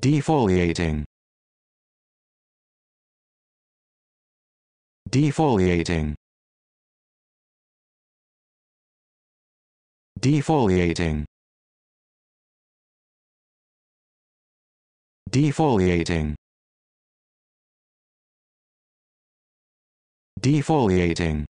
defoliating defoliating defoliating defoliating defoliating